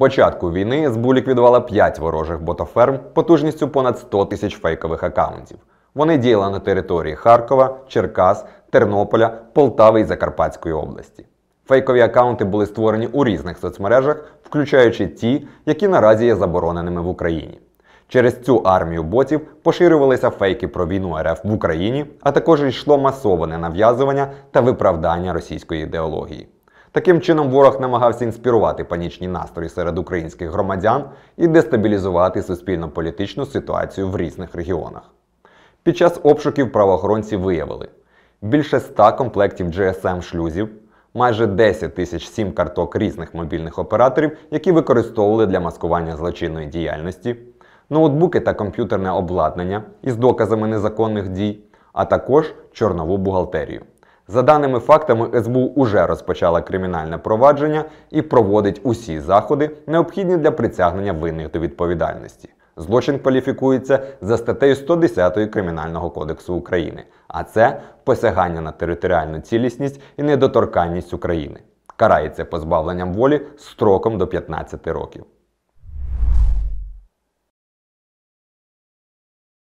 початку війни СБУ ліквідувала 5 ворожих ботоферм потужністю понад 100 тисяч фейкових акаунтів. Вони діяли на території Харкова, Черкас, Тернополя, Полтави і Закарпатської області. Фейкові акаунти були створені у різних соцмережах, включаючи ті, які наразі є забороненими в Україні. Через цю армію ботів поширювалися фейки про війну РФ в Україні, а також йшло масоване нав'язування та виправдання російської ідеології. Таким чином, ворог намагався інспірувати панічні настрої серед українських громадян і дестабілізувати суспільно-політичну ситуацію в різних регіонах. Під час обшуків правоохоронці виявили більше ста комплектів GSM-шлюзів, майже 10 тисяч сім карток різних мобільних операторів, які використовували для маскування злочинної діяльності, ноутбуки та комп'ютерне обладнання із доказами незаконних дій, а також чорнову бухгалтерію. За даними фактами, СБУ уже розпочала кримінальне провадження і проводить усі заходи, необхідні для притягнення винних до відповідальності. Злочин кваліфікується за статтею 110 Кримінального кодексу України, а це посягання на територіальну цілісність і недоторканність України. Карається позбавленням волі строком до 15 років.